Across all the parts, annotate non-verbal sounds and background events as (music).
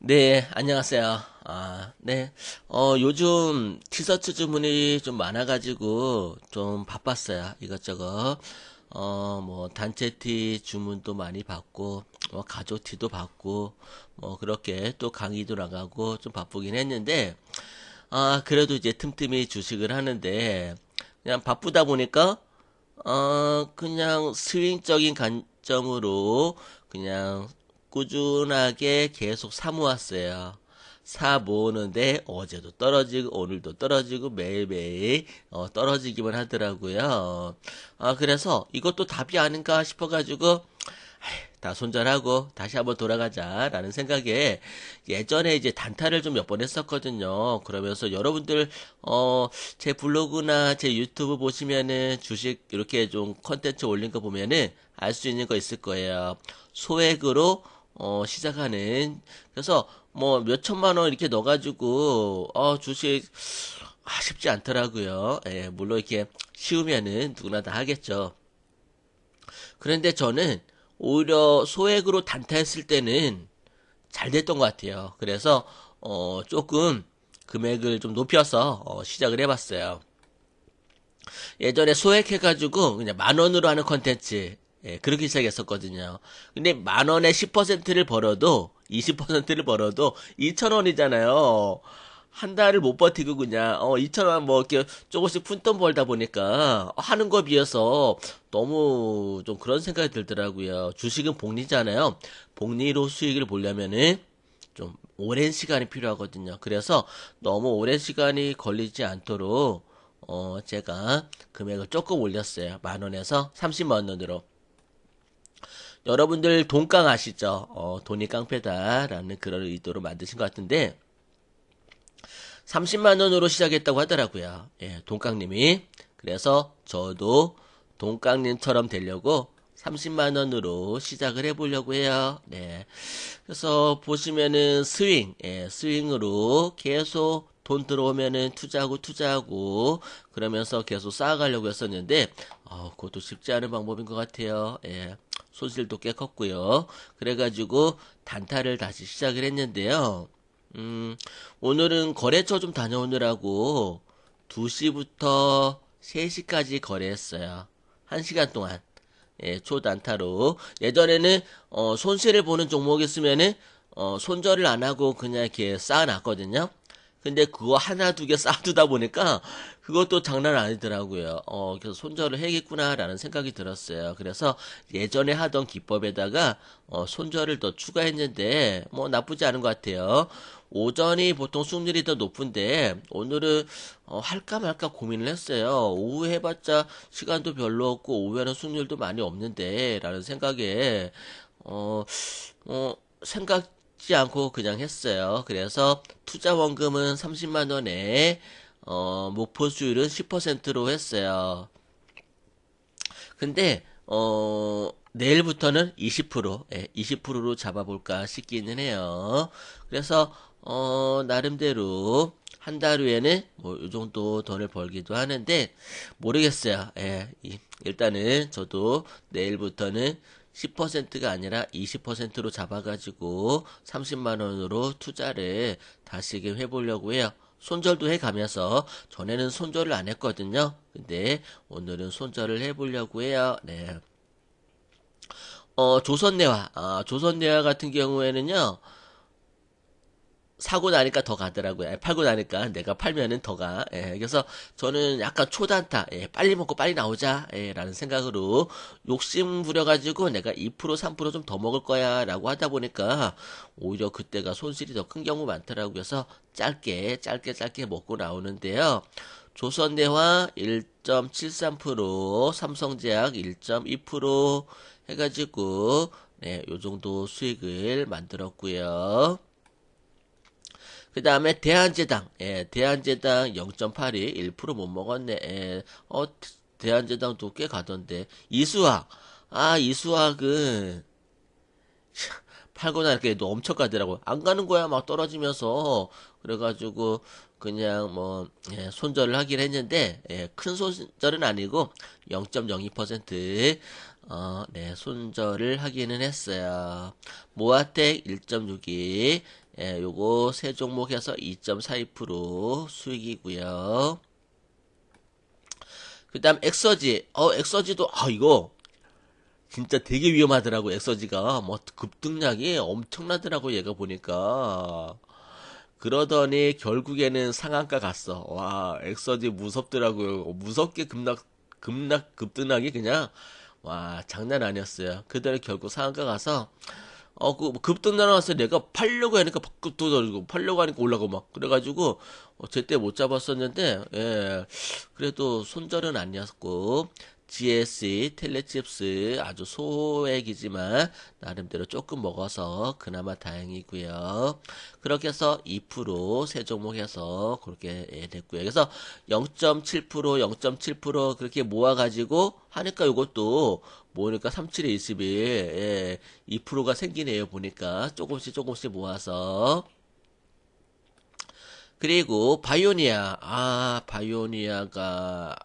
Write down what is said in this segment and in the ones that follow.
네, 안녕하세요. 아, 네. 어, 요즘 티셔츠 주문이 좀 많아가지고 좀 바빴어요. 이것저것. 어, 뭐, 단체 티 주문도 많이 받고, 뭐, 가족 티도 받고, 뭐, 그렇게 또 강의도 나가고 좀 바쁘긴 했는데, 아, 그래도 이제 틈틈이 주식을 하는데, 그냥 바쁘다 보니까, 어, 그냥 스윙적인 관점으로 그냥 꾸준하게 계속 사모았어요. 사 모으는데 어제도 떨어지고 오늘도 떨어지고 매일매일 어, 떨어지기만 하더라고요. 아 그래서 이것도 답이 아닌가 싶어가지고 다 손절하고 다시 한번 돌아가자라는 생각에 예전에 이제 단타를 좀 몇 번 했었거든요. 그러면서 여러분들 어제 블로그나 제 유튜브 보시면은 주식 이렇게 좀 컨텐츠 올린 거 보면은 알 수 있는 거 있을 거예요. 소액으로 어, 시작하는. 그래서 뭐 몇 천만 원 이렇게 넣어가지고 어, 주식 아, 쉽지 않더라고요. 예, 물론 이렇게 쉬우면은 누구나 다 하겠죠. 그런데 저는 오히려 소액으로 단타했을 때는 잘 됐던 것 같아요. 그래서 어, 조금 금액을 좀 높여서 어, 시작을 해봤어요. 예전에 소액해가지고 그냥 만 원으로 하는 컨텐츠 예, 그렇게 시작했었거든요. 근데 만 원에 10%를 벌어도 20%를 벌어도 2천 원이잖아요. 한 달을 못 버티고 그냥 어 2천 원뭐 이렇게 조금씩 푼 돈 벌다 보니까 하는 거 비해서 너무 좀 그런 생각이 들더라고요. 주식은 복리잖아요. 복리로 수익을 보려면은 좀 오랜 시간이 필요하거든요. 그래서 너무 오랜 시간이 걸리지 않도록 어 제가 금액을 조금 올렸어요. 만 원에서 30만 원으로. 여러분들 돈깡 아시죠? 어, 돈이 깡패다라는 그런 의도로 만드신 것 같은데 30만 원으로 시작했다고 하더라고요. 예, 돈깡님이 그래서 저도 돈깡님처럼 되려고 30만 원으로 시작을 해보려고 해요. 네, 그래서 보시면은 스윙, 예, 스윙으로 계속 돈 들어오면은 투자하고 투자하고 그러면서 계속 쌓아가려고 했었는데 어, 그것도 쉽지 않은 방법인 것 같아요. 예. 손실도 꽤 컸고요. 그래가지고 단타를 다시 시작을 했는데요. 음, 오늘은 거래처 좀 다녀오느라고 2시부터 3시까지 거래했어요. 1시간 동안. 예, 초단타로. 예전에는, 어, 손실을 보는 종목이 있으면은, 어, 손절을 안 하고 그냥 이렇게 쌓아놨거든요. 근데 그거 하나 두 개 쌓두다 보니까 그것도 장난 아니더라고요. 어, 그래서 손절을 해야겠구나라는 생각이 들었어요. 그래서 예전에 하던 기법에다가 어, 손절을 더 추가했는데 뭐 나쁘지 않은 것 같아요. 오전이 보통 수익률이 더 높은데 오늘은 어, 할까 말까 고민을 했어요. 오후 해봤자 시간도 별로 없고 오후에는 수익률도 많이 없는데라는 생각에 어, 어 생각 묻지 않고 그냥 했어요. 그래서 투자 원금은 30만 원에 어, 목표 수율은 10%로 했어요. 근데 어, 내일부터는 20% 예, 20%로 잡아볼까 싶기는 해요. 그래서 어, 나름대로 한 달 후에는 뭐이 정도 돈을 벌기도 하는데 모르겠어요. 예, 일단은 저도 내일부터는 10%가 아니라 20%로 잡아가지고 30만원으로 투자를 다시금 해보려고 해요. 손절도 해가면서 전에는 손절을 안 했거든요. 근데 오늘은 손절을 해보려고 해요. 네. 어, 조선내화. 아, 조선내화 같은 경우에는요. 사고 나니까 더 가더라고요. 예, 팔고 나니까 내가 팔면은 더 가. 예, 그래서 저는 약간 초단타, 예, 빨리 먹고 빨리 나오자, 예, 라는 생각으로 욕심 부려가지고 내가 2% 3%좀 더 먹을 거야, 라고 하다 보니까 오히려 그때가 손실이 더 큰 경우 많더라고요. 그래서 짧게, 짧게, 짧게 먹고 나오는데요. 조선대화 1.73%, 삼성제약 1.2% 해가지고, 네, 요 정도 수익을 만들었고요 그 다음에 대한제당, 예, 대한제당 0.82, 1%못 먹었네. 예, 어, 대한제당도 꽤 가던데. 이수학, 아, 이수학은, (laughs) 팔고 나니까도 엄청 가더라고. 안 가는 거야, 막 떨어지면서. 그래가지고, 그냥 뭐, 예, 손절을 하긴 했는데, 예, 큰 손절은 아니고, 0.02%, 어, 네, 손절을 하기는 했어요. 모아텍 1.62, 예, 요거 세 종목 해서 2.42% 수익이고요. 그 다음 엑서지. 어, 엑서지도, 아, 이거 진짜 되게 위험하더라고, 엑서지가. 뭐, 급등량이 엄청나더라고, 얘가 보니까. 그러더니 결국에는 상한가 갔어. 와, 엑서지 무섭더라고요. 무섭게 급락, 급락, 급등하기 그냥, 와, 장난 아니었어요. 그대로 결국 상한가 가서, 어, 그, 급등 날아왔을 때 내가 팔려고 하니까 급도 떨어고 팔려고 하니까 올라가고 막, 그래가지고, 어, 제때 못 잡았었는데, 예, 그래도 손절은 아니었고, GSC 텔레칩스 아주 소액이지만 나름대로 조금 먹어서 그나마 다행이고요. 그렇게 해서 2%세 종목 해서 그렇게 예, 됐고요. 그래서 0.7% 0.7% 그렇게 모아가지고 하니까 이것도 모으니까 3 7 21 예, 2%가 생기네요. 보니까 조금씩 조금씩 모아서 그리고 바이오니아 아 바이오니아가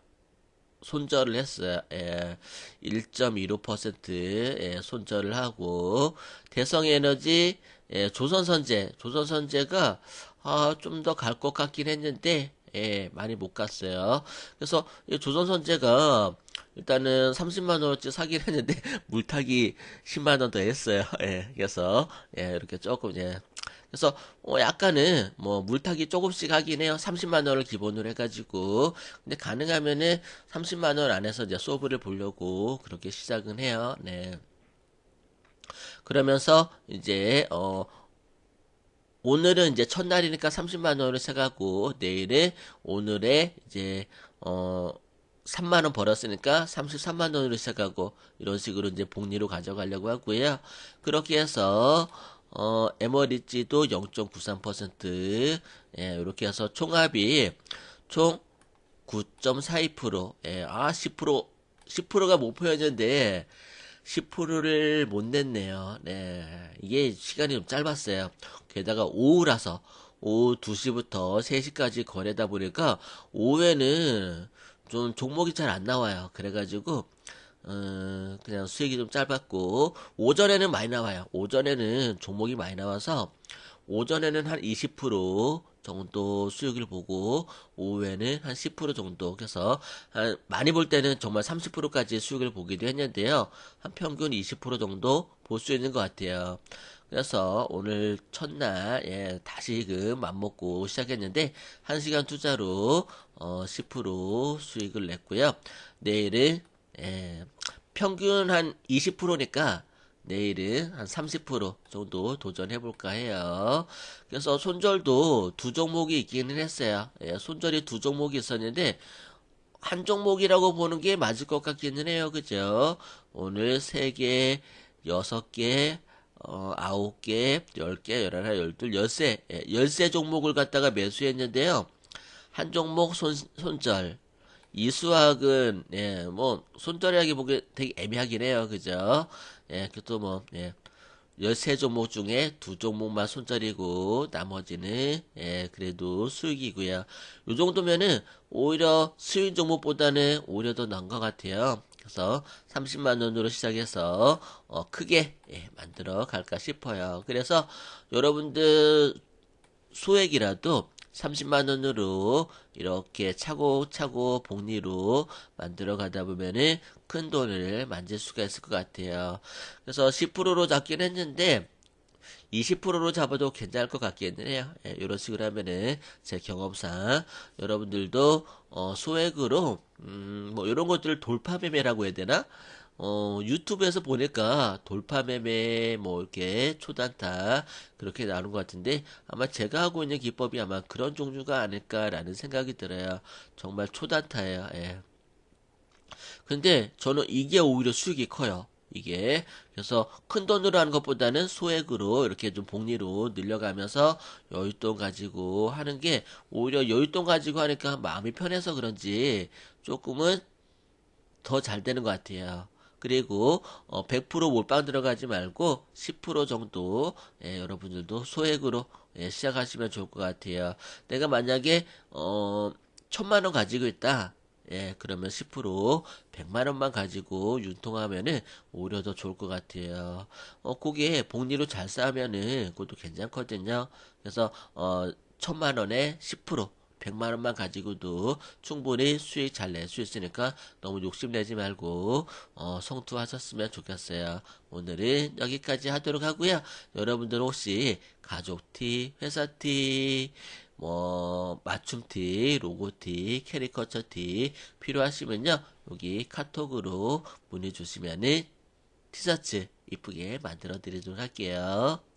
손절을 했어요. 예, 1.25% 손절을 하고 대성에너지 예, 조선선제 조선선제가 아, 좀 더 갈 것 같긴 했는데 예, 많이 못 갔어요. 그래서 조선선제가 일단은 30만 원어치 사긴 했는데 (laughs) 물타기 10만 원 더 했어요. 예, 그래서 예, 이렇게 조금 예, 그래서 어 약간은 뭐 물타기 조금씩 하긴 해요. 30만 원을 기본으로 해가지고 근데 가능하면은 30만 원 안에서 이제 소브를 보려고 그렇게 시작은 해요. 네. 그러면서 이제 어 오늘은 이제 첫날이니까 30만 원을 세가고 내일은 오늘의 이제 어 3만 원 벌었으니까 33만 원으로 시작하고 이런 식으로 이제 복리로 가져가려고 하고요. 그렇게 해서 어, 에머리지도 0.93%, 예, 이렇게 해서 총합이 총 9.42%, 예, 아, 10%, 10%가 목표였는데, 10%를 못 냈네요. 네. 이게 시간이 좀 짧았어요. 게다가 오후라서, 오후 2시부터 3시까지 거래다 보니까, 오후에는 좀 종목이 잘 안 나와요. 그래가지고, 어, 그냥 수익이 좀 짧았고 오전에는 많이 나와요. 오전에는 종목이 많이 나와서 오전에는 한 20% 정도 수익을 보고 오후에는 한 10% 정도 해서 많이 볼 때는 정말 30%까지 수익을 보기도 했는데요. 한 평균 20% 정도 볼 수 있는 것 같아요. 그래서 오늘 첫날 예, 다시금 맘먹고 시작했는데 1시간 투자로 어, 10% 수익을 냈고요. 내일은 예, 평균 한 20%니까 내일은 한 30% 정도 도전해볼까 해요. 그래서 손절도 두 종목이 있기는 했어요. 예, 손절이 두 종목이 있었는데, 한 종목이라고 보는 게 맞을 것 같기는 해요. 그죠? 오늘 3개, 6개, 어, 9개, 10개, 11, 12, 13, 예, 13 종목을 갖다가 매수했는데요. 한 종목 손, 손절, 이 수학은 예, 뭐손자리하기 보기 되게 애매하긴 해요. 그죠? 예, 그것도 뭐 예. 13종목 중에 두 종목만 손절이고 나머지는 예 그래도 수익이고요. 이 정도면은 오히려 수익 종목보다는 오히려 더 나은 것 같아요. 그래서 30만 원으로 시작해서 어, 크게 예, 만들어 갈까 싶어요. 그래서 여러분들 소액이라도 30만원으로 이렇게 차곡차곡 복리로 만들어 가다 보면은 큰 돈을 만질 수가 있을 것 같아요. 그래서 10%로 잡긴 했는데 20%로 잡아도 괜찮을 것 같기는 해요. 예, 이런 식으로 하면은 제 경험상 여러분들도 어, 소액으로 음, 뭐 이런 것들을 돌파 매매라고 해야 되나? 어, 유튜브에서 보니까 돌파매매, 뭐, 이렇게, 초단타, 그렇게 나오것 같은데, 아마 제가 하고 있는 기법이 아마 그런 종류가 아닐까라는 생각이 들어요. 정말 초단타예요, 예. 근데 저는 이게 오히려 수익이 커요. 이게 그래서 큰 돈으로 하는 것보다는 소액으로 이렇게 좀 복리로 늘려가면서 여윳돈 가지고 하는 게 오히려 여윳돈 가지고 하니까 마음이 편해서 그런지 조금은 더 잘 되는 것 같아요. 그리고 어, 100% 몰빵 들어가지 말고 10% 정도 예, 여러분들도 소액으로 예, 시작하시면 좋을 것 같아요. 내가 만약에 어, 천만 원 가지고 있다. 예, 그러면 10% 100만 원만 가지고 융통하면은 오히려 더 좋을 것 같아요. 어, 거기에 복리로 잘 쌓으면은 그것도 괜찮거든요. 그래서 어, 천만 원에 10% 100만 원만 가지고도 충분히 수익 잘 낼 수 있으니까 너무 욕심내지 말고 어, 성투하셨으면 좋겠어요. 오늘은 여기까지 하도록 하고요. 여러분들 혹시 가족티, 회사티, 뭐 맞춤티, 로고티, 캐리커처티 필요하시면요. 여기 카톡으로 문의 주시면은 티셔츠 이쁘게 만들어 드리도록 할게요.